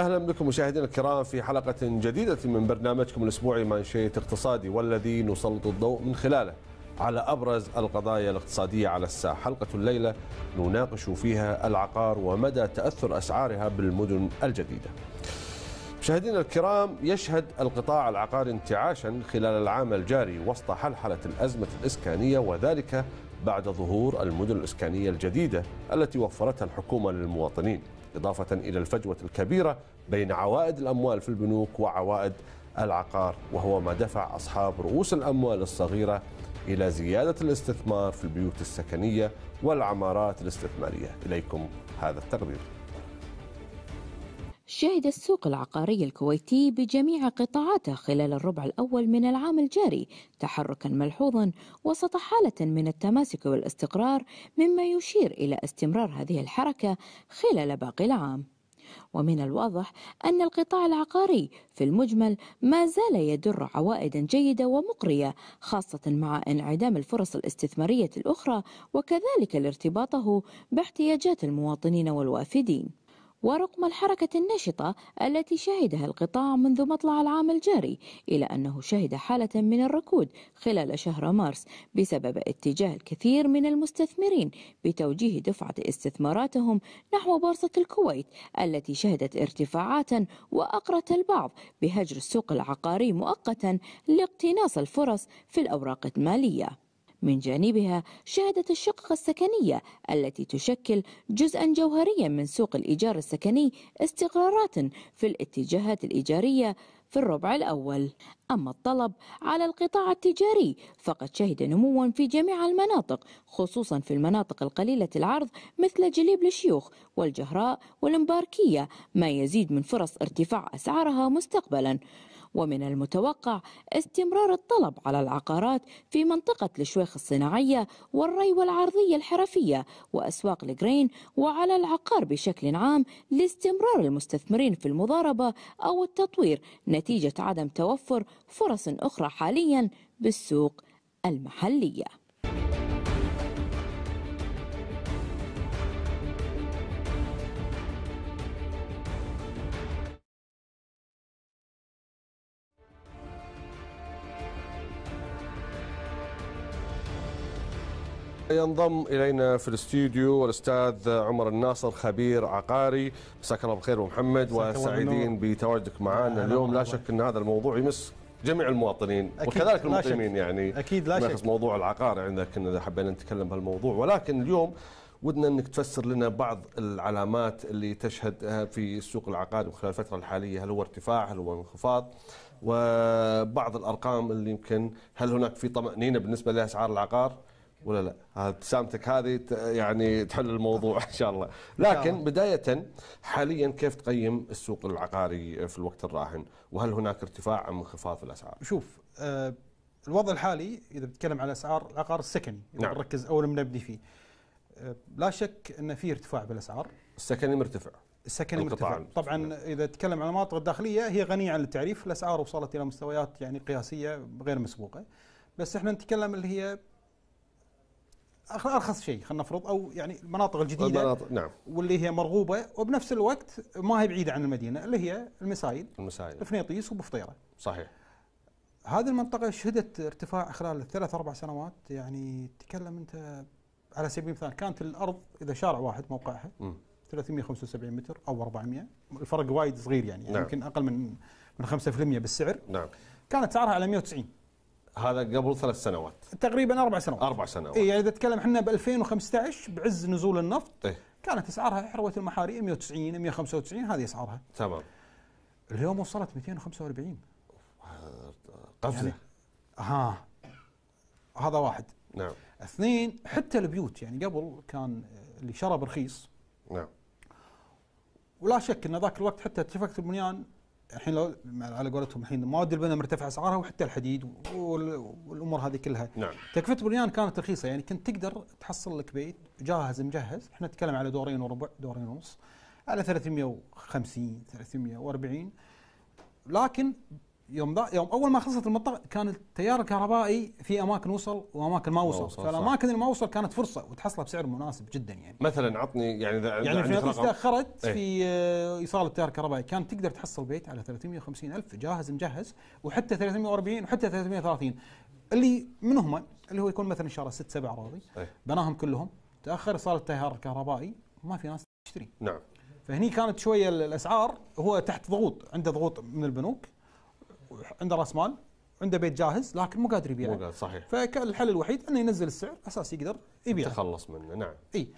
اهلا بكم مشاهدينا الكرام في حلقه جديده من برنامجكم الاسبوعي منشيت اقتصادي والذي نسلط الضوء من خلاله على ابرز القضايا الاقتصاديه على الساحه، حلقه الليله نناقش فيها العقار ومدى تاثر اسعارها بالمدن الجديده. مشاهدينا الكرام يشهد القطاع العقاري انتعاشا خلال العام الجاري وسط حلحله الازمه الاسكانيه وذلك بعد ظهور المدن الاسكانيه الجديده التي وفرتها الحكومه للمواطنين. إضافة إلى الفجوة الكبيرة بين عوائد الأموال في البنوك وعوائد العقار وهو ما دفع أصحاب رؤوس الأموال الصغيرة إلى زيادة الاستثمار في البيوت السكنية والعمارات الاستثمارية إليكم هذا التقرير شهد السوق العقاري الكويتي بجميع قطاعاته خلال الربع الأول من العام الجاري تحركا ملحوظا وسط حالة من التماسك والاستقرار مما يشير إلى استمرار هذه الحركة خلال باقي العام ومن الواضح أن القطاع العقاري في المجمل ما زال يدر عوائد جيدة ومقرية خاصة مع انعدام الفرص الاستثمارية الأخرى وكذلك لارتباطه باحتياجات المواطنين والوافدين ورغم الحركة النشطة التي شهدها القطاع منذ مطلع العام الجاري إلى أنه شهد حالة من الركود خلال شهر مارس بسبب اتجاه الكثير من المستثمرين بتوجيه دفعة استثماراتهم نحو بورصة الكويت التي شهدت ارتفاعات وأقرت البعض بهجر السوق العقاري مؤقتا لاقتناص الفرص في الأوراق المالية من جانبها شهدت الشقق السكنية التي تشكل جزءا جوهريا من سوق الإيجار السكني استقرارات في الاتجاهات الإيجارية في الربع الأول أما الطلب على القطاع التجاري فقد شهد نموا في جميع المناطق خصوصا في المناطق القليلة العرض مثل جليب الشيوخ والجهراء والمباركية ما يزيد من فرص ارتفاع أسعارها مستقبلا ومن المتوقع استمرار الطلب على العقارات في منطقة الشويخ الصناعية والري والعرضية الحرفية وأسواق الجرين وعلى العقار بشكل عام لاستمرار المستثمرين في المضاربة أو التطوير نتيجة عدم توفر فرص أخرى حاليا بالسوق المحليه ينضم الينا في الاستوديو الاستاذ عمر الناصر خبير عقاري مساك الله بالخير محمد وسعيدين بتواجدك معنا اليوم لا شك ان هذا الموضوع يمس جميع المواطنين أكيد وكذلك المقيمين يعني اكيد لا شك موضوع العقار عندنا كنا اذا حبينا نتكلم بهالموضوع ولكن اليوم ودنا انك تفسر لنا بعض العلامات اللي تشهد في السوق العقاري خلال الفتره الحاليه هل هو ارتفاع هل هو انخفاض وبعض الارقام اللي يمكن هل هناك في طمانينه بالنسبه لاسعار العقار ولا لا ابتسامتك هذه يعني تحل الموضوع ان شاء الله لكن بدايه حاليا كيف تقيم السوق العقاري في الوقت الراهن وهل هناك ارتفاع ام انخفاض في الاسعار شوف آه الوضع الحالي اذا بتكلم على اسعار العقار السكني نعم. نركز اول ما نبدي فيه آه لا شك ان في ارتفاع بالاسعار السكني مرتفع السكني مرتفع طبعا اذا تكلم عن المناطق الداخليه هي غنيه عن التعريف الاسعار وصلت الى مستويات يعني قياسيه غير مسبوقه بس احنا نتكلم اللي هي ارخص شيء خلينا نفرض او يعني المناطق الجديده المناطق نعم واللي هي مرغوبه وبنفس الوقت ما هي بعيده عن المدينه اللي هي المسايل المسايل الفنيطيس وبفطيره صحيح هذه المنطقه شهدت ارتفاع خلال الثلاث اربع سنوات يعني تكلم انت على سبيل المثال كانت الارض اذا شارع واحد موقعها م. 375 متر او 400 الفرق وايد صغير يعني, نعم. يعني يمكن اقل من من 5% بالسعر نعم كانت سعرها على 190 هذا قبل ثلاث سنوات تقريبا اربع سنوات اربع سنوات إيه يعني اذا تكلم احنا ب 2015 بعز نزول النفط إيه؟ كانت اسعارها حروه المحاري 190 195 هذه اسعارها تمام اليوم وصلت 245 قفزه يعني ها هذا واحد نعم اثنين حتى البيوت يعني قبل كان اللي شرب رخيص نعم ولا شك ان ذاك الوقت حتى اتفاقيه البنيان الحين لو على قولتهم الحين المواد البناء مرتفعه اسعارها وحتى الحديد والامور هذه كلها نعم تكلفه البنيان كانت رخيصه يعني كنت تقدر تحصل لك بيت جاهز مجهز احنا نتكلم على دورين وربع دورين ونص على 350 340 لكن يوم يوم اول ما خلصت المطر كان التيار الكهربائي في اماكن وصل واماكن ما وصل, وصل فالاماكن اللي ما وصل كانت فرصه وتحصلها بسعر مناسب جدا يعني مثلا عطني يعني اذا يعني في رقم تاخرت ايه؟ في آه، ايصال التيار الكهربائي كان تقدر تحصل بيت على 350 الف جاهز مجهز وحتى 340 وحتى 330 اللي منهم اللي هو يكون مثلا شارع ست سبع اراضي ايه؟ بناهم كلهم تاخر صار التيار الكهربائي ما في ناس تشتري نعم فهني كانت شويه الاسعار هو تحت ضغوط عنده ضغوط من البنوك عنده راس مال عنده بيت جاهز لكن مو قادر يبيعه مو قادر صحيح فكان الحل الوحيد انه ينزل السعر اساس يقدر يبيعه يتخلص منه نعم اي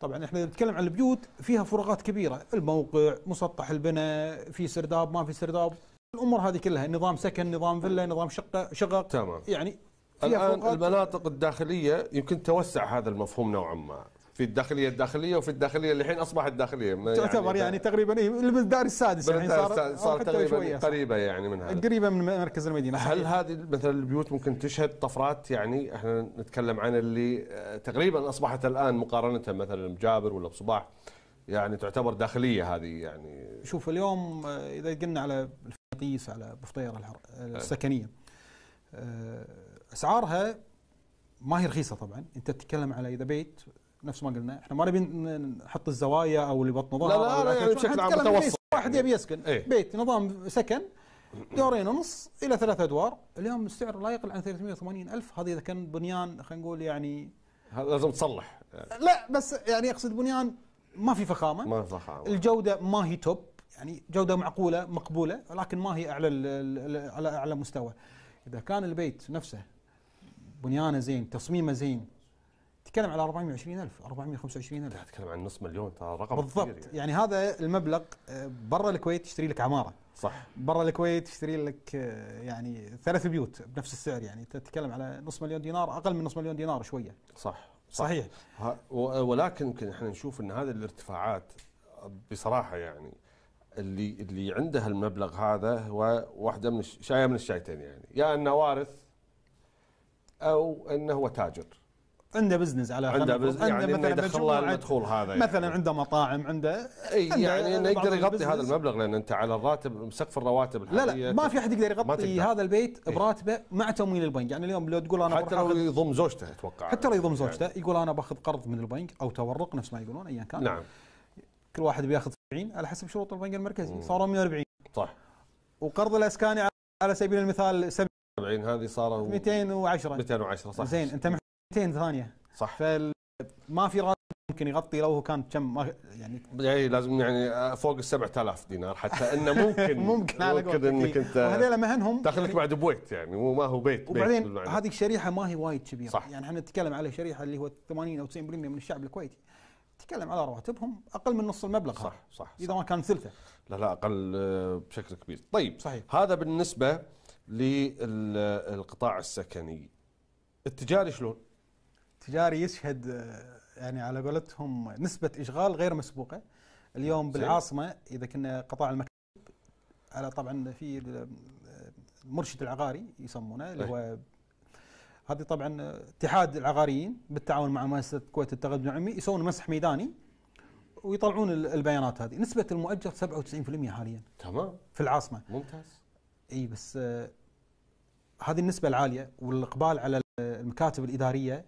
طبعا احنا نتكلم عن البيوت فيها فروقات كبيره الموقع مسطح البناء في سرداب ما في سرداب الامور هذه كلها نظام سكن نظام فيلا نظام شقه شقق تمام يعني الان المناطق الداخليه يمكن توسع هذا المفهوم نوعا ما في الداخليه الداخليه وفي الداخليه اللي الحين اصبحت داخليه يعني تعتبر يعني, يعني تقريبا ايه السادسه السادس يعني صار صار تقريبا قريبه يعني من هذا قريبه من مركز المدينه هل هذه مثلا البيوت ممكن تشهد طفرات يعني احنا نتكلم عن اللي آه، تقريبا اصبحت الان مقارنه مثلا بجابر ولا بصباح يعني تعتبر داخليه هذه يعني شوف اليوم آه، اذا قلنا على الفطيس على بفطيره السكنيه آه، اسعارها ما هي رخيصه طبعا انت تتكلم على اذا بيت نفس ما قلنا احنا ما نبي نحط الزوايا او اللي بطن لا لا, لا يعني بشكل عام متوسط واحد يبي يسكن ايه؟ بيت نظام سكن دورين ونص الى ثلاث ادوار اليوم السعر لا يقل عن 380 الف هذا اذا كان بنيان خلينا نقول يعني لازم تصلح يعني. لا بس يعني اقصد بنيان ما في فخامه ما فخامه الجوده ما هي توب يعني جوده معقوله مقبوله ولكن ما هي اعلى على اعلى مستوى اذا كان البيت نفسه بنيانه زين تصميمه زين تتكلم على 420000 425000 تتكلم عن نص مليون ترى رقم بالضبط يعني. يعني هذا المبلغ آه، برا الكويت تشتري لك عماره صح برا الكويت تشتري لك آه، يعني ثلاث بيوت بنفس السعر يعني تتكلم على نص مليون دينار اقل من نص مليون دينار شويه صح صحيح ولكن يمكن احنا نشوف ان هذه الارتفاعات بصراحه يعني اللي اللي عنده المبلغ هذا هو واحده من شايه من الشايتين يعني يا انه وارث او انه هو تاجر عنده بزنس على عنده بزنس يعني مثلا يدخل له المدخول هذا يعني. مثلا عنده مطاعم عنده, اي يعني انه يقدر يغطي هذا المبلغ لان انت على الراتب سقف الرواتب لا لا ما في احد يقدر يغطي هذا البيت براتبه مع تمويل البنك يعني اليوم لو تقول انا حتى لو يضم زوجته اتوقع حتى لو يضم يعني. زوجته يعني. يقول انا باخذ قرض من البنك او تورق نفس ما يقولون ايا كان نعم كل واحد بياخذ 70 على حسب شروط البنك المركزي صاروا 140 صح وقرض الاسكاني على سبيل المثال 70 هذه صاروا 210 210 صح زين انت 200 ثانيه صح فما في راتب ممكن يغطي لو هو كان كم يعني اي لازم يعني آه، فوق ال 7000 دينار حتى انه ممكن ممكن على ممكن انك انت هذول مهنهم داخلك بعد بويت يعني مو ما هو بيت وبعدين هذه الشريحه ما هي وايد كبيره صح يعني احنا نتكلم على شريحه اللي هو 80 او 90% من الشعب الكويتي تتكلم على رواتبهم اقل من نص المبلغ صح صح, صح اذا ما كان ثلثه لا لا اقل آه، بشكل كبير طيب صحيح هذا بالنسبه للقطاع السكني التجاري شلون؟ تجاري يشهد آه، يعني على قولتهم نسبه اشغال غير مسبوقه اليوم بالعاصمه اذا كنا قطاع المكتب على طبعا في المرشد آه، العقاري يسمونه اللي طيب. هو هذه طبعا اتحاد العقاريين بالتعاون مع مؤسسه كويت التقدم العلمي يسوون مسح ميداني ويطلعون البيانات هذه نسبه المؤجر 97% حاليا تمام في العاصمه ممتاز اي بس آه، هذه النسبه العاليه والاقبال على المكاتب الاداريه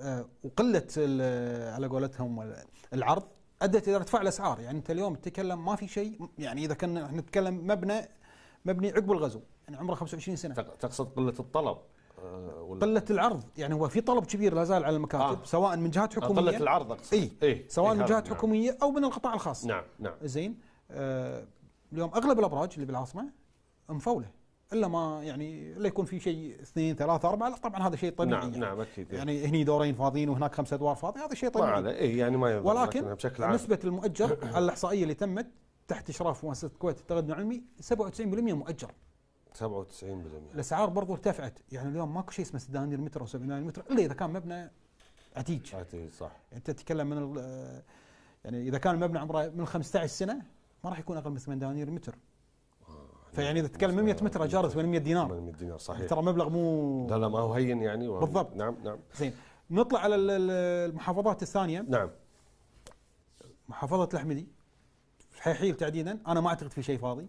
آه، وقله آه، على قولتهم العرض ادت الى ارتفاع الاسعار يعني انت اليوم تتكلم ما في شيء يعني اذا كنا نتكلم مبنى مبني عقب الغزو يعني عمره 25 سنه تقصد قله الطلب آه، قلة العرض يعني هو في طلب كبير لا زال على المكاتب آه. سواء من جهات حكومية قلة العرض أقصد اي إيه سواء إيه من جهات نعم. حكومية أو من القطاع الخاص نعم نعم زين آه اليوم أغلب الأبراج اللي بالعاصمة مفولة الا ما يعني لا يكون في شيء اثنين ثلاثه اربعه لا طبعا هذا شيء طبيعي نعم يعني نعم اكيد يعني هني دورين فاضيين وهناك خمسة ادوار فاضيه هذا شيء طبيعي ما إيه يعني ما ولكن بشكل عام نسبه المؤجر على الاحصائيه اللي تمت تحت اشراف مؤسسه الكويت للتغذيه العلمي 97% مؤجر 97% الاسعار برضو ارتفعت يعني اليوم ماكو شيء اسمه 60 متر او 70 متر الا اذا كان مبنى عتيج عتيج صح انت تتكلم من يعني اذا كان المبنى عمره من 15 سنه ما راح يكون اقل من 8 دنانير متر فيعني اذا تتكلم 100 متر اجار 800 دينار 800 دينار صحيح ترى مبلغ مو لا لا ما هو هين يعني و... بالضبط نعم نعم زين نطلع على المحافظات الثانيه نعم محافظه الحمدي حيحيل تحديدا انا ما اعتقد في شيء فاضي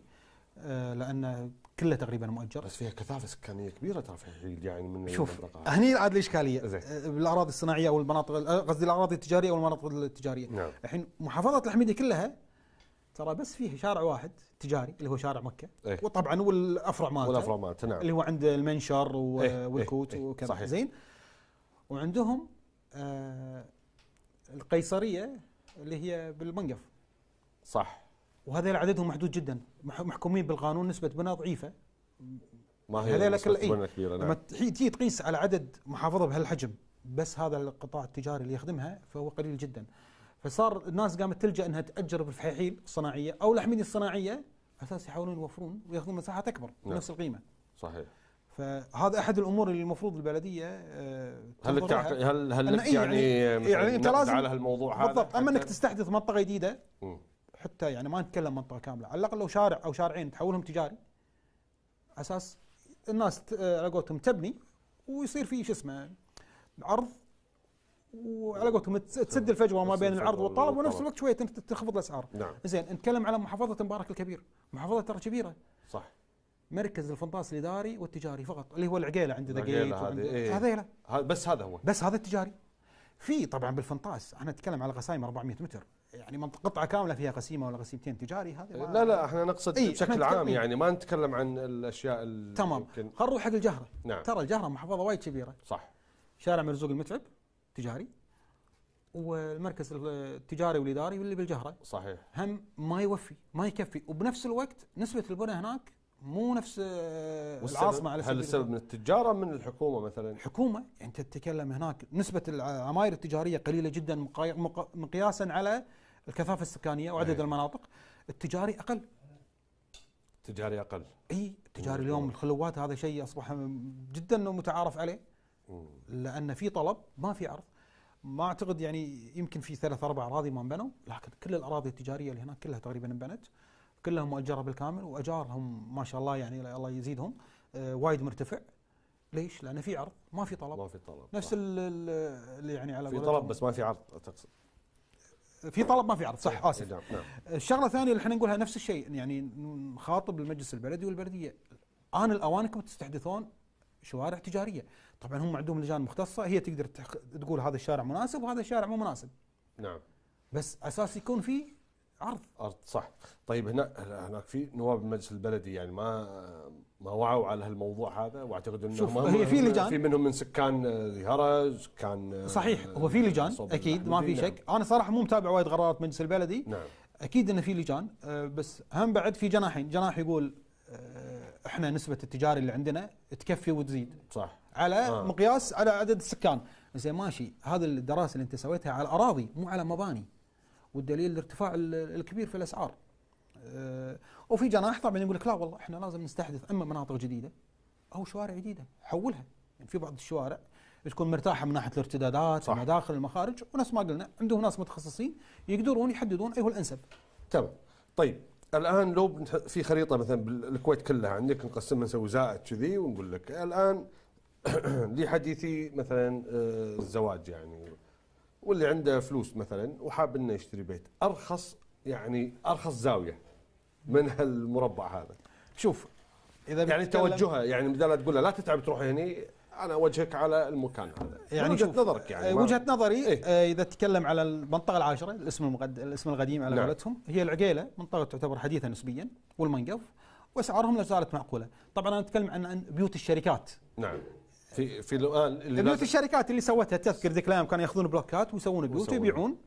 آه، لان كله تقريبا مؤجر بس فيها كثافه سكانيه كبيره ترى في حيل يعني من شوف المنطقة هني عاد الاشكاليه آه، بالاراضي الصناعيه والمناطق آه، قصدي الاراضي التجاريه والمناطق التجاريه نعم. الحين محافظه الحميدي كلها ترى بس فيه شارع واحد التجاري اللي هو شارع مكه ايه وطبعا والافرع مالته والافرع مالته نعم اللي هو عند المنشر إيه،, ايه والكوت ايه وكذا صحيح زين وعندهم آه القيصريه اللي هي بالمنقف صح وهذول عددهم محدود جدا محكومين بالقانون نسبه بناء ضعيفه ما هي نسبه إيه. بناء كبيره نعم لما تجي تقيس على عدد محافظه بهالحجم بس هذا القطاع التجاري اللي يخدمها فهو قليل جدا فصار الناس قامت تلجا انها تاجر بالفحيحيل الصناعيه او الاحميدي الصناعيه اساس يحاولون يوفرون وياخذون مساحات اكبر نعم. بنفس القيمه صحيح فهذا احد الامور اللي المفروض البلديه آه، هل هل هل إيه، يعني يعني, يعني انت لازم على هالموضوع هذا بالضبط اما انك تستحدث منطقه جديده حتى يعني ما نتكلم منطقه كامله على الاقل لو شارع او شارعين تحولهم تجاري اساس الناس آه، على قولتهم تبني ويصير في شو اسمه عرض وعلى قولتهم تسد الفجوه ما بين العرض والطلب ونفس الوقت شويه تنخفض الاسعار نعم زين نتكلم على محافظه مبارك الكبير محافظه ترى كبيره صح مركز الفنطاس الاداري والتجاري فقط اللي هو العقيله عند دقيق جيت هذيلا بس هذا هو بس هذا التجاري في طبعا بالفنطاس انا اتكلم على قسايم 400 متر يعني منطقه قطعه كامله فيها قسيمه ولا قسيمتين تجاري هذا لا لا احنا نقصد ايه بشكل عام يعني ما نتكلم عن الاشياء تمام خلينا نروح حق الجهره نعم ترى الجهره محافظه وايد كبيره صح شارع مرزوق المتعب تجاري والمركز التجاري والاداري واللي بالجهره صحيح هم ما يوفي ما يكفي وبنفس الوقت نسبه البنى هناك مو نفس آه، العاصمه على سبيل هل السبب من التجاره من الحكومه مثلا؟ الحكومه انت تتكلم هناك نسبه العماير التجاريه قليله جدا مقياسا على الكثافه السكانيه وعدد ايه. المناطق التجاري اقل التجاري اقل اي التجاري اليوم الخلوات هذا شيء اصبح جدا متعارف عليه لان في طلب ما في عرض ما اعتقد يعني يمكن في ثلاث اربع اراضي ما انبنوا لكن كل الاراضي التجاريه اللي هناك كلها تقريبا انبنت كلها مؤجره بالكامل واجارهم ما شاء الله يعني الله يزيدهم آه وايد مرتفع ليش؟ لان في عرض ما في طلب ما في طلب نفس اللي يعني على في طلب بس ما في عرض تقصد في طلب ما في عرض صح اسف نعم،, نعم الشغله الثانيه اللي احنا نقولها نفس الشيء يعني نخاطب المجلس البلدي والبلديه ان الاوانكم تستحدثون شوارع تجاريه طبعا هم عندهم لجان مختصه هي تقدر تقول هذا الشارع مناسب وهذا الشارع مو مناسب نعم بس اساس يكون في عرض عرض صح طيب هنا هناك في نواب المجلس البلدي يعني ما ما وعوا على هالموضوع هذا واعتقد انه شوف هي في لجان في منهم من سكان الهرج سكان صحيح هو في لجان اكيد ما في نعم. شك نعم. انا صراحه مو متابع وايد قرارات مجلس البلدي نعم اكيد انه في لجان آه، بس هم بعد في جناحين جناح يقول آه، احنا نسبه التجاري اللي عندنا تكفي وتزيد صح على آه. مقياس على عدد السكان زين ماشي هذه الدراسه اللي انت سويتها على اراضي مو على مباني والدليل الارتفاع الكبير في الاسعار أه وفي جناح طبعا يقول لك لا والله احنا لازم نستحدث اما مناطق جديده او شوارع جديده حولها يعني في بعض الشوارع تكون مرتاحه من ناحيه الارتدادات صح. المداخل المخارج ونفس ما قلنا عندهم ناس متخصصين يقدرون يحددون اي هو الانسب تمام طيب الان لو في خريطه مثلا بالكويت كلها عندك نقسمها نسوي زائد كذي ونقول لك الان لحديثي مثلا آه، الزواج يعني واللي عنده فلوس مثلا وحاب انه يشتري بيت ارخص يعني ارخص زاويه من هالمربع هذا شوف اذا يعني توجهها يعني بدل تقول لا تتعب تروح هني على وجهك على المكان هذا يعني وجهه نظرك يعني آه، وجهه نظري إيه؟ آه، اذا تتكلم على المنطقه العاشره الاسم المقد... الاسم القديم على نعم. قولتهم نعم. هي العقيله منطقه تعتبر حديثه نسبيا والمنقف واسعارهم لا زالت معقوله طبعا انا اتكلم عن بيوت الشركات نعم في في اللي يعني بيوت الشركات اللي سوتها تذكر ذيك الايام كانوا ياخذون بلوكات ويسوون بيوت ويبيعون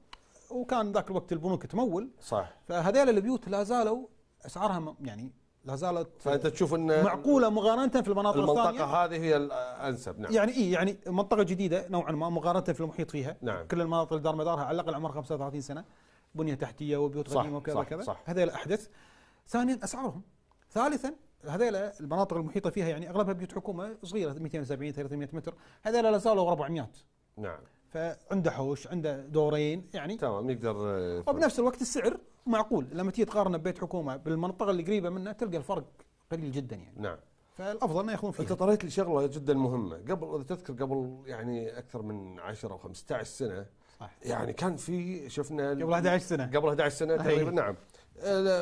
وكان ذاك الوقت البنوك تمول صح فهذيل البيوت لا زالوا اسعارها يعني لا زالت فانت تشوف ان معقوله مقارنه في المناطق الثانيه المنطقه هذه هي الانسب نعم يعني اي يعني منطقه جديده نوعا ما مقارنه في المحيط فيها نعم كل المناطق اللي دار مدارها على الاقل عمرها 35 سنه بنيه تحتيه وبيوت قديمه وكذا صح كذا هذيل احدث ثانيا اسعارهم ثالثا هذيلا المناطق المحيطه فيها يعني اغلبها بيوت حكومه صغيره 270 300 متر هذيلا لا زالوا 400 نعم فعنده حوش عنده دورين يعني تمام يقدر آه، وبنفس الوقت السعر معقول لما تيجي تقارنه ببيت حكومه بالمنطقه اللي قريبه منه تلقى الفرق قليل جدا يعني نعم فالافضل انه ياخذون فيها انت طريت لي شغله جدا مهمه قبل اذا تذكر قبل يعني اكثر من 10 او 15 سنه صح يعني كان في شفنا قبل 11 سنه قبل 11 سنه تقريبا نعم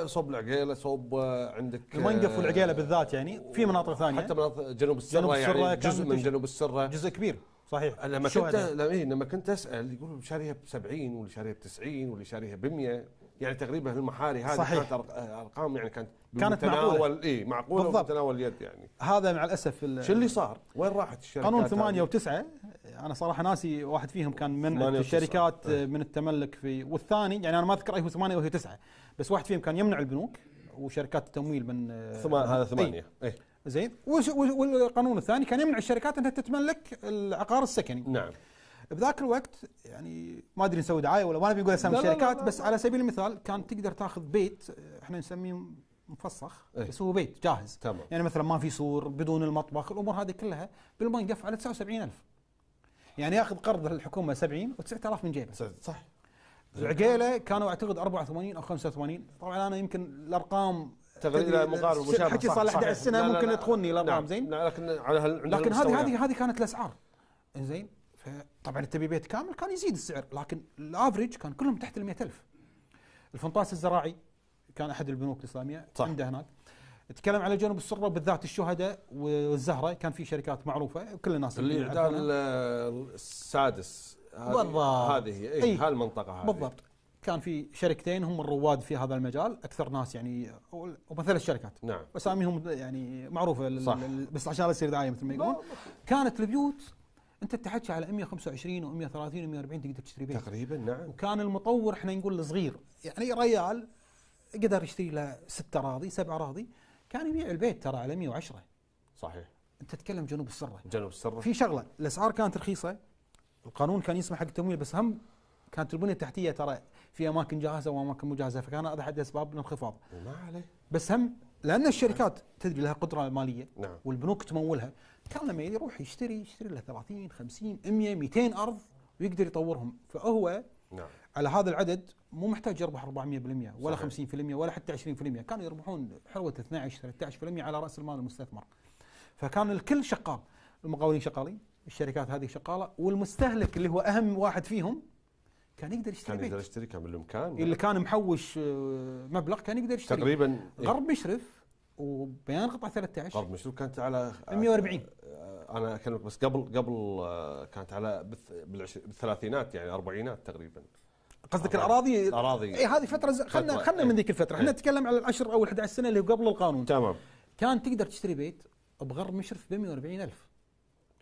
صوب العقيله صوب عندك المنقف والعقيله آه، بالذات يعني في مناطق ثانيه حتى مناطق جنوب السره, جنوب يعني السرة يعني جزء من جنوب السره جزء كبير صحيح لما كنت إيه، لما كنت اسال يقولوا شاريها ب 70 واللي شاريها ب 90 واللي شاريها ب 100 يعني تقريبا المحاري هذه صحيح. كانت آه، ارقام يعني كانت كانت معقوله اي معقوله بالضبط اليد يعني هذا مع الاسف شو اللي صار؟ وين راحت الشركات؟ قانون ثمانية وتسعة انا صراحه ناسي واحد فيهم كان من الشركات اه. إيه. من التملك في والثاني يعني انا ما اذكر اي هو ثمانية وهي تسعة بس واحد فيهم كان يمنع البنوك وشركات التمويل من آه، ثمان هذا ثمانية اي إيه. زين والقانون الثاني كان يمنع الشركات انها تتملك العقار السكني نعم بذاك الوقت يعني ما ادري نسوي دعايه ولا ما نبي نقول اسامي الشركات بس على سبيل المثال كان تقدر تاخذ بيت احنا نسميه مفسخ إيه. بس هو بيت جاهز تمام. يعني مثلا ما في سور بدون المطبخ الامور هذه كلها بالمنقف على 79000 يعني ياخذ قرض الحكومه 70 و9000 من جيبه صح العقيله كانوا اعتقد 84 او 85 طبعا انا يمكن الارقام تقريبا مقارب مشابه حكي صار 11 سنه لا ممكن تخوني الارقام نعم. زين نعم، لكن على لكن هذه هذه هذه كانت الاسعار زين فطبعا تبي بيت كامل كان يزيد السعر لكن الافريج كان كلهم تحت ال ألف الفنطاس الزراعي كان احد البنوك الاسلاميه صح. عنده هناك تكلم على جنوب السره بالذات الشهداء والزهره كان في شركات معروفه كل الناس اللي اعدال السادس هذه هي اي إيه. هالمنطقه هذه بالضبط كان في شركتين هم الرواد في هذا المجال اكثر ناس يعني ومثل الشركات شركات نعم واساميهم يعني معروفه صح. بس عشان لا يصير دعايه مثل ما يقولون كانت البيوت انت تحكي على 125 و130 و140 تقدر تشتري بيت تقريبا نعم وكان المطور احنا نقول صغير يعني ريال قدر يشتري له ست اراضي سبع اراضي كان يبيع البيت ترى على 110 صحيح انت تتكلم جنوب السره جنوب السره في شغله الاسعار كانت رخيصه القانون كان يسمح حق التمويل بس هم كانت البنيه التحتيه ترى في اماكن جاهزه واماكن مو جاهزه فكان هذا احد اسباب الانخفاض ما عليه بس هم لان الشركات تدري لها قدره ماليه نعم. والبنوك تمولها كان لما يروح يشتري يشتري له 30 50 100 200 ارض ويقدر يطورهم فهو نعم. على هذا العدد مو محتاج يربح 400% ولا صحيح. 50% ولا حتى 20% كانوا يربحون حروه 12 13% على راس المال المستثمر فكان الكل شغال المقاولين شغالين الشركات هذه شغاله والمستهلك اللي هو اهم واحد فيهم كان يقدر يشتري كان يقدر يشتري كان بالامكان اللي كان محوش آه، مبلغ كان يقدر يشتري تقريبا إيه. غرب مشرف وبيان قطع 13 قرض مشروع كانت على 140 آه، انا اكلمك بس قبل قبل آه، كانت على بالثلاثينات يعني اربعينات تقريبا قصدك الاراضي الاراضي اي هذه فتره خلنا خلينا إيه. من ذيك الفتره احنا إيه. نتكلم على العشر او 11 سنه اللي هو قبل القانون تمام كان تقدر تشتري بيت بغر مشرف ب 140000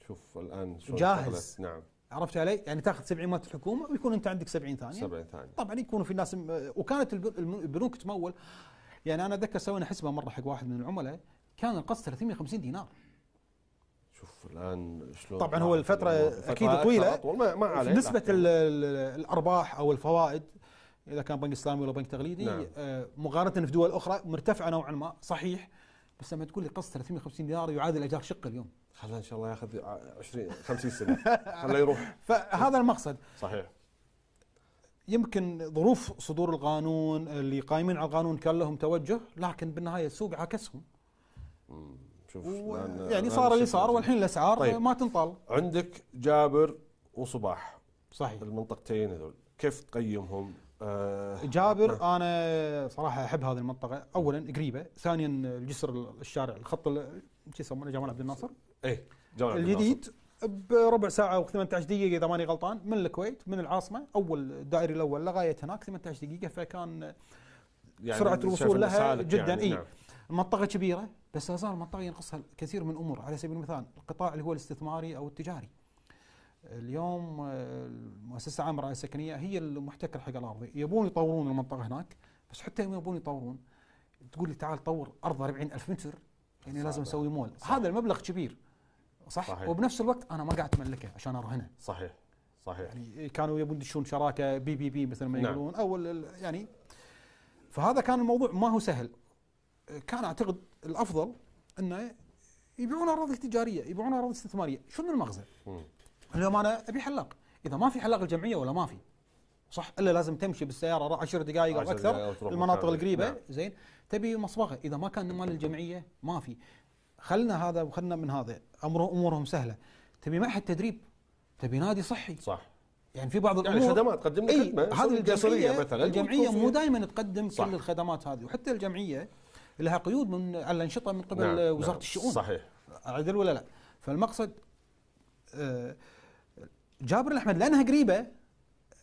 شوف الان جاهز نعم عرفت علي؟ يعني تاخذ 70 مالت الحكومه ويكون انت عندك 70 ثانيه 70 ثانيه طبعا يكونوا في ناس وكانت البنوك تمول يعني انا اتذكر سوينا حسبه مره حق واحد من العملاء كان القصد 350 دينار شوف الان شلون طبعا هو الفتره اكيد طويله اطول ما, ما عليه نسبه الارباح او الفوائد اذا كان بنك اسلامي ولا بنك تقليدي نعم. آه، مقارنه في دول اخرى مرتفعه نوعا ما صحيح بس لما تقول لي قصد 350 دينار يعادل اجار شقه اليوم خلنا ان شاء الله ياخذ 20 50 سنه خله يروح فهذا المقصد صحيح يمكن ظروف صدور القانون اللي قايمين على القانون كان لهم توجه لكن بالنهايه السوق عاكسهم شوف و... يعني صار اللي صار والحين الاسعار طيب. ما تنطال عندك جابر وصباح صحيح المنطقتين هذول كيف تقيمهم؟ آه جابر ما. انا صراحه احب هذه المنطقه اولا قريبه ثانيا الجسر الشارع الخط شو يسمونه جمال عبد الناصر ايه جمال الجديد بربع ساعه او 18 دقيقه اذا ماني غلطان من الكويت من العاصمه اول الدائري الاول لغايه هناك 18 دقيقه فكان يعني سرعه الوصول لها جدا يعني اي نعم. المنطقه كبيره بس لا زال المنطقه ينقصها كثير من الامور على سبيل المثال القطاع اللي هو الاستثماري او التجاري اليوم آه، المؤسسه العامه للرعايه السكنيه هي المحتكر حق الارض يبون يطورون المنطقه هناك بس حتى يوم يبون يطورون تقول لي تعال طور ارض 40000 متر يعني لازم نسوي مول صح. هذا المبلغ كبير صح صحيح. وبنفس الوقت انا ما قاعد اتملكه عشان ارهنه صحيح صحيح يعني كانوا يبون يدشون شراكه بي بي بي مثل ما نعم. يقولون نعم. او يعني فهذا كان الموضوع ما هو سهل كان اعتقد الافضل انه يبيعون اراضي تجاريه يبيعون اراضي استثماريه شنو المغزى اليوم انا ابي حلاق اذا ما في حلاق الجمعيه ولا ما في صح الا لازم تمشي بالسياره 10 دقائق او اكثر المناطق القريبه نعم. زين تبي مصبغه اذا ما كان مال الجمعيه ما في خلنا هذا وخلنا من هذا امره امورهم سهله تبي معهد تدريب تبي نادي صحي صح يعني في بعض يعني الامور يعني خدمات تقدم لك خدمه هذه الجمعيه مثلا الجمعيه مو دائما تقدم صح. كل الخدمات هذه وحتى الجمعيه لها قيود من على الانشطه من قبل نعم, نعم. وزاره نعم الشؤون صحيح عدل ولا لا فالمقصد آه، جابر الاحمد لانها قريبه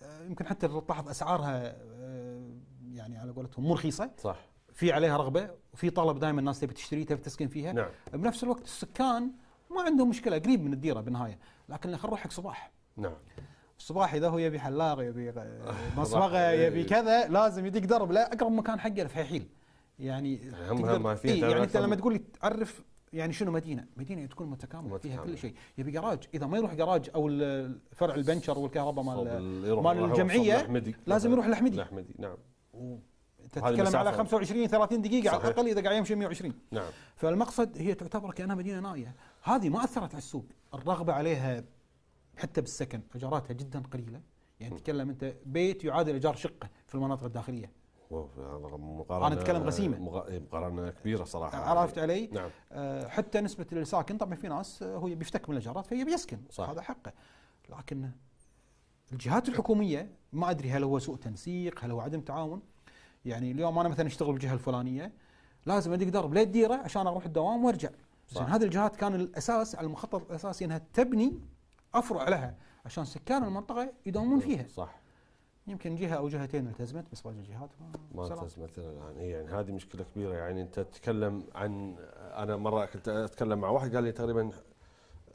آه، يمكن حتى تلاحظ اسعارها آه، يعني على قولتهم مو رخيصه صح في عليها رغبه وفي طلب دائما الناس تبي تشتري تبي تسكن فيها نعم. بنفس الوقت السكان ما عندهم مشكله قريب من الديره بالنهايه لكن خل حق صباح نعم الصباح اذا هو يبي حلاق يبي مصبغه يبي إيه. كذا لازم يدق درب لا اقرب مكان حقه حيل يعني هم ما في إيه يعني انت لما تقول لي تعرف يعني شنو مدينه؟ مدينه تكون متكامله متكامل. فيها كل شيء، يبي جراج، اذا ما يروح جراج او فرع البنشر والكهرباء مال مال الجمعيه لازم يروح الاحمدي الاحمدي نعم تتكلم على 25 30 دقيقه صحيح. على الاقل اذا قاعد يمشي 120 نعم فالمقصد هي تعتبر كانها مدينه نائيه هذه ما اثرت على السوق الرغبه عليها حتى بالسكن اجاراتها جدا قليله يعني تتكلم انت بيت يعادل ايجار شقه في المناطق الداخليه مقارنة انا اتكلم غسيمه إيه، مقارنه كبيره صراحه عرفت علي؟ نعم آه، حتى نسبه الساكن طبعا في ناس آه، هو بيفتك من الايجارات فهي بيسكن صح. هذا حقه لكن الجهات الحكوميه ما ادري هل هو سوء تنسيق هل هو عدم تعاون يعني اليوم انا مثلا اشتغل بالجهه الفلانيه لازم ادق درب ليل ديره عشان اروح الدوام وارجع زين هذه الجهات كان الاساس على المخطط الاساسي انها تبني افرع لها عشان سكان المنطقه يداومون فيها صح يمكن جهه او جهتين التزمت بس باقي الجهات ما, ما التزمت الان إيه، يعني هذه مشكله كبيره يعني انت تتكلم عن انا مره كنت اتكلم مع واحد قال لي تقريبا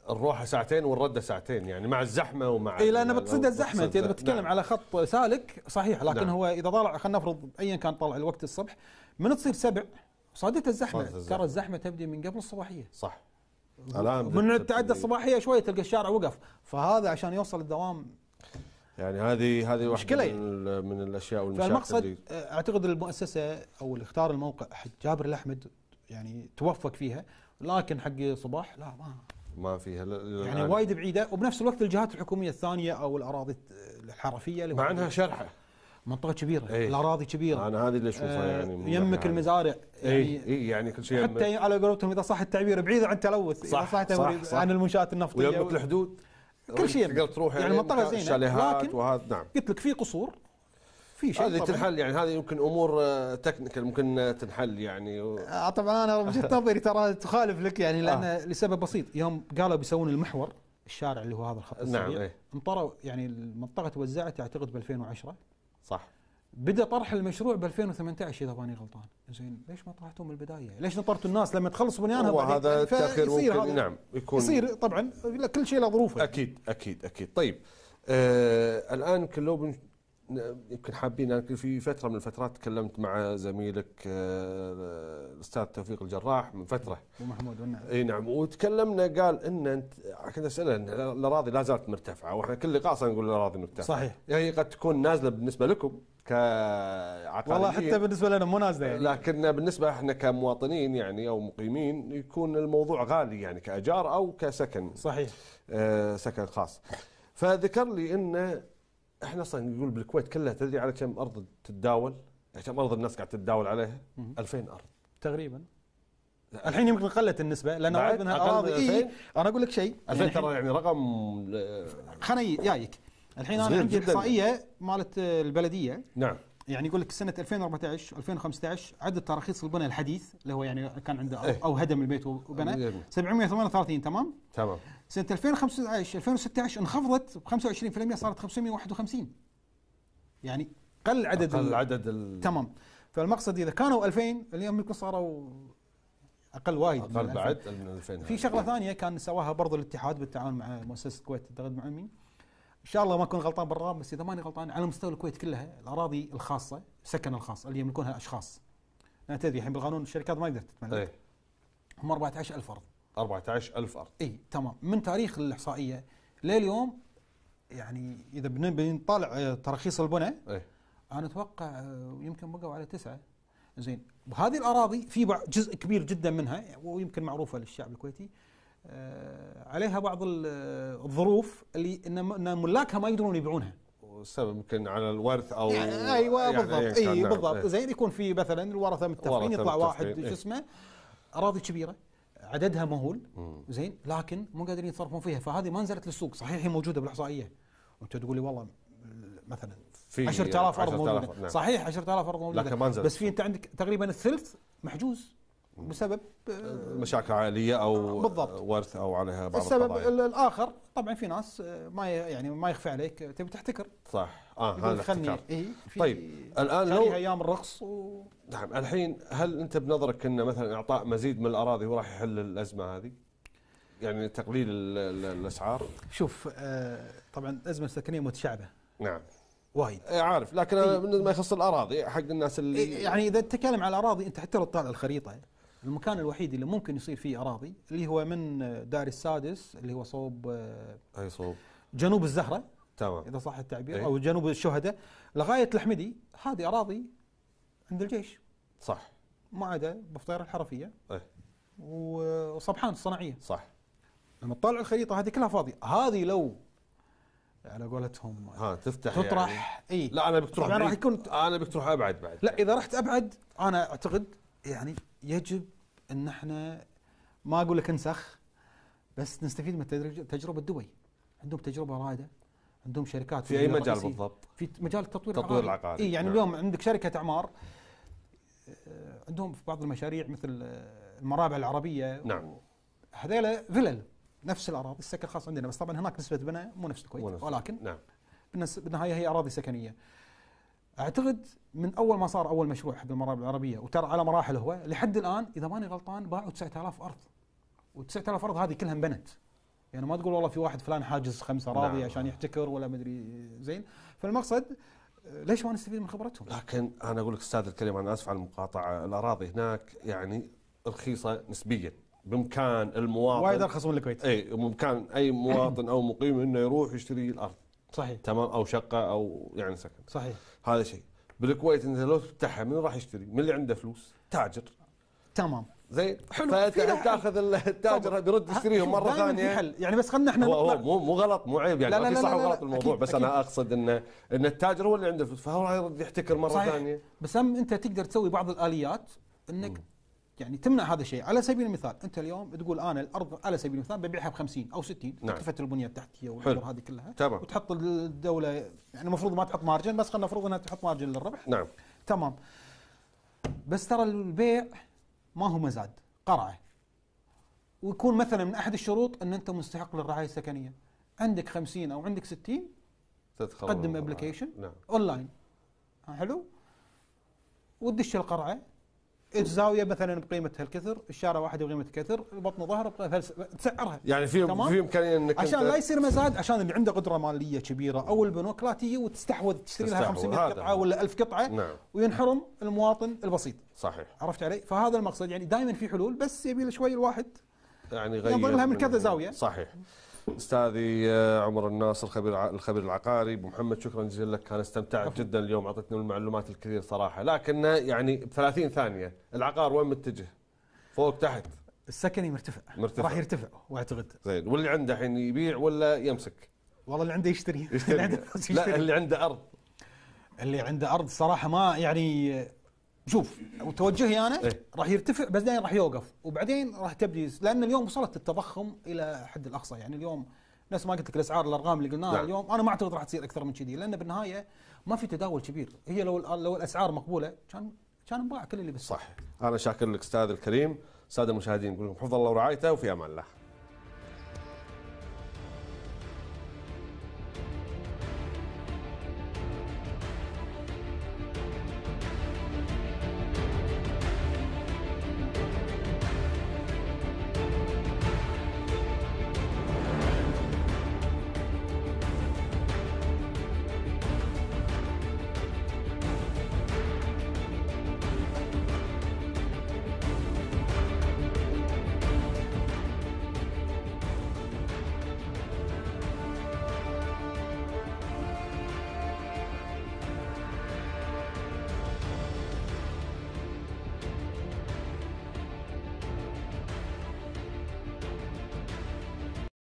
الروحه ساعتين والرده ساعتين يعني مع الزحمه ومع اي لا انا بتصد الزحمه انت اذا بتتكلم نعم. على خط سالك صحيح لكن نعم. هو اذا طالع خلينا نفرض ايا كان طالع الوقت الصبح من تصير سبع صادت الزحمه ترى الزحمه تبدي من قبل الصباحيه صح الان من تعدى الصباحيه شويه تلقى الشارع وقف فهذا عشان يوصل الدوام يعني هذه هذه واحده من, يعني. من الاشياء والمشاكل فالمقصد اللي اعتقد المؤسسه او اللي اختار الموقع حق جابر الاحمد يعني توفق فيها لكن حق صباح لا ما ما فيها يعني وايد بعيده وبنفس الوقت الجهات الحكوميه الثانيه او الاراضي الحرفيه اللي مع انها شرحه منطقه كبيره ايه الاراضي كبيره انا هذه اللي اشوفها آه، يعني يمك يعني. المزارع إيه، يعني اي ايه يعني كل شيء حتى على قولتهم اذا صح التعبير بعيد عن تلوث صح, صح, صح, صح عن المنشات النفطيه ويمك الحدود كل شيء تقدر تروح يعني, يعني منطقه زينه لكن وهذا نعم قلت لك في قصور في شيء هذه تنحل يعني هذه يمكن امور تكنيكال آه، ممكن تنحل يعني و... آه طبعا انا وجهه نظري ترى تخالف لك يعني آه. لان آه. لسبب بسيط يوم قالوا بيسوون المحور الشارع اللي هو هذا الخط نعم، السريع نعم إيه؟ امطروا يعني المنطقه توزعت اعتقد ب 2010 صح بدا طرح المشروع ب 2018 اذا ماني غلطان زين ليش ما طرحتوه من البدايه ليش نطرتوا الناس لما تخلص بنيانها هذا التاخير يعني ممكن هذا نعم يكون يصير طبعا كل شيء له ظروفه اكيد اكيد اكيد طيب آه الان كلوب يمكن حابين انا في فتره من الفترات تكلمت مع زميلك آه، الاستاذ توفيق الجراح من فتره ومحمود والنعم اي نعم وتكلمنا قال ان انت كنت اساله ان الاراضي لا زالت مرتفعه واحنا كل لقاء نقول الاراضي مرتفعه صحيح هي يعني قد تكون نازله بالنسبه لكم كعقاريين والله حتى بالنسبه لنا مو نازله يعني لكن بالنسبه احنا كمواطنين يعني او مقيمين يكون الموضوع غالي يعني كاجار او كسكن صحيح آه سكن خاص فذكر لي انه احنا اصلا نقول بالكويت كلها تدري على كم ارض تتداول؟ يعني كم ارض الناس قاعد تتداول عليها؟ 2000 ارض تقريبا الحين يمكن قلت النسبه لان وايد من اراضي إيه؟ انا اقول لك شيء 2000 ترى يعني رقم خليني جايك الحين انا عندي احصائيه مالت البلديه نعم يعني يقول لك سنه 2014 2015 عدد تراخيص البنى الحديث اللي هو يعني كان عنده أو إيه. هدم البيت وبنى 738 أمم. تمام؟ تمام سنه 2015 2016 انخفضت ب 25% صارت 551 يعني قل عدد اقل عدد ال... تمام فالمقصد اذا كانوا 2000 اليوم يمكن صاروا اقل وايد اقل من بعد من 2000 في شغله ثانيه كان سواها برضو الاتحاد بالتعاون مع مؤسسه الكويت اعتقد المعلمي ان شاء الله ما اكون غلطان بالرقم بس اذا ماني غلطان على مستوى الكويت كلها الاراضي الخاصه السكن الخاص اللي يملكونها الاشخاص انا تدري الحين بالقانون الشركات ما يقدر تتملك إيه. هم 14000 ارض 14000 ارض اي تمام من تاريخ الاحصائيه لليوم يعني اذا بنطالع آه، تراخيص البنى إيه؟ انا اتوقع آه، يمكن بقوا على تسعه زين وهذه الاراضي في جزء كبير جدا منها ويمكن معروفه للشعب الكويتي آه، عليها بعض الظروف اللي ان ملاكها ما يقدرون يبيعونها السبب يمكن على الورث او يعني ايوه يعني نعم، بالضبط اي بالضبط زين يكون في مثلا الورثه متفقين يطلع واحد شو اسمه اراضي كبيره عددها مهول زين لكن مو قادرين يتصرفون فيها فهذه ما نزلت للسوق صحيح هي موجوده بالاحصائيه وانت تقول لي والله مثلا 10000 ارض موجوده نعم. صحيح 10000 ارض موجوده لكن ما نزلت بس في انت عندك تقريبا الثلث محجوز بسبب آه، مشاكل عائليه او بالضبط ورث او عليها بعض السبب القضايا. الاخر طبعا في ناس آه، ما يعني ما يخفى عليك تبي تحتكر صح اه هذا إيه طيب الان لو ايام الرقص و... نعم الحين هل انت بنظرك ان مثلا اعطاء مزيد من الاراضي وراح يحل الازمه هذه؟ يعني تقليل الاسعار؟ شوف آه طبعا الازمه السكنيه متشعبه نعم وايد إيه، عارف لكن إيه؟ ما يخص الاراضي حق الناس اللي إيه، يعني اذا تتكلم على الاراضي انت حتى لو تطالع الخريطه المكان الوحيد اللي ممكن يصير فيه اراضي اللي هو من آه، دار السادس اللي هو صوب آه، اي صوب جنوب الزهره تمام اذا صح التعبير أي. او جنوب الشهداء لغايه الحمدي هذه اراضي عند الجيش صح ما عدا بفطيره الحرفيه أي. وصبحان الصناعيه صح لما تطالع الخريطه هذه كلها فاضيه هذه لو على قولتهم ها تفتح تطرح يعني. اي لا انا بتروح راح يكون انا بتروح ابعد بعد لا اذا رحت ابعد انا اعتقد يعني يجب ان احنا ما اقول لك انسخ بس نستفيد من تجربه دبي عندهم تجربه رائده عندهم شركات في اي مجال بالضبط؟ في مجال التطوير التطوير العقاري اي يعني نعم. اليوم عندك شركه اعمار آه، عندهم في بعض المشاريع مثل آه، المرابع العربيه نعم هذيلا فلل نفس الاراضي السكن الخاص عندنا بس طبعا هناك نسبه بناء مو نفس الكويت ولكن نعم بالنهايه هي اراضي سكنيه اعتقد من اول ما صار اول مشروع حق المرابع العربيه وترى على مراحل هو لحد الان اذا ماني غلطان باعوا 9000 ارض و9000 ارض هذه كلها انبنت يعني ما تقول والله في واحد فلان حاجز خمسه نعم. راضي نعم. عشان يحتكر ولا مدري زين فالمقصد ليش ما نستفيد من خبرتهم؟ لكن انا اقول لك استاذ الكريم انا اسف على المقاطعه الاراضي هناك يعني رخيصه نسبيا بامكان المواطن وايد ارخص من الكويت اي بامكان اي مواطن او مقيم انه يروح يشتري الارض صحيح تمام او شقه او يعني سكن صحيح هذا شيء بالكويت انت لو تفتحها من راح يشتري؟ من اللي عنده فلوس؟ تاجر تمام زين حلو فانت تاخذ التاجر بيرد يشتريهم مره ثانيه حل. يعني بس خلينا احنا هو, هو مو مو غلط مو عيب يعني لا لا لا صح وغلط الموضوع أكيد بس أكيد انا اقصد ان ان التاجر هو اللي عنده فلوس فهو يرد يحتكر مره ثانيه بس هم انت تقدر تسوي بعض الاليات انك م. يعني تمنع هذا الشيء على سبيل المثال انت اليوم تقول انا الارض على سبيل المثال ببيعها ب 50 او 60 نعم. تكلفه البنيه التحتيه والامور هذه كلها تمام. وتحط الدوله يعني المفروض ما تحط مارجن بس خلينا نفرض انها تحط مارجن للربح نعم تمام بس ترى البيع ما هو مزاد قرعه ويكون مثلا من احد الشروط ان انت مستحق للرعايه السكنيه عندك 50 او عندك 60 تدخل قدم ابلكيشن نعم. اونلاين حلو وتدش القرعه الزاويه مثلا بقيمتها الكثر، الشارع واحده بقيمه كثر، البطن ظهر تسعرها يعني في في امكانيه انك عشان لا يصير مزاد عشان اللي عنده قدره ماليه كبيره او البنوك لا تجي وتستحوذ تشتري لها 500 قطعه ولا 1000 قطعه نعم. وينحرم المواطن البسيط. صحيح عرفت علي؟ فهذا المقصد يعني دائما في حلول بس يبي شوي الواحد يعني غير ينظر لها من كذا زاويه. صحيح. استاذي آه، عمر الناصر خبير الخبير العقاري ابو محمد شكرا جزيلا لك انا استمتعت جدا اليوم اعطيتنا المعلومات الكثير صراحه لكن آه، يعني ب 30 ثانيه العقار وين متجه؟ فوق تحت السكني مرتفع, مرتفع. راح يرتفع واعتقد زين واللي عنده الحين يبيع ولا يمسك؟ والله اللي عنده يشتري, يشتري. اللي عنده لا اللي عنده ارض اللي عنده ارض صراحه ما يعني آه، شوف توجهي يعني انا إيه؟ راح يرتفع بعدين راح يوقف وبعدين راح تبدي لان اليوم وصلت التضخم الى حد الاقصى يعني اليوم نفس ما قلت لك الاسعار الارقام اللي قلناها نعم. اليوم انا ما اعتقد راح تصير اكثر من كذي لان بالنهايه ما في تداول كبير هي لو لو الاسعار مقبوله كان كان انباع كل اللي بس صح انا شاكر لك استاذ الكريم الساده المشاهدين نقول لكم حفظ الله ورعايته وفي امان الله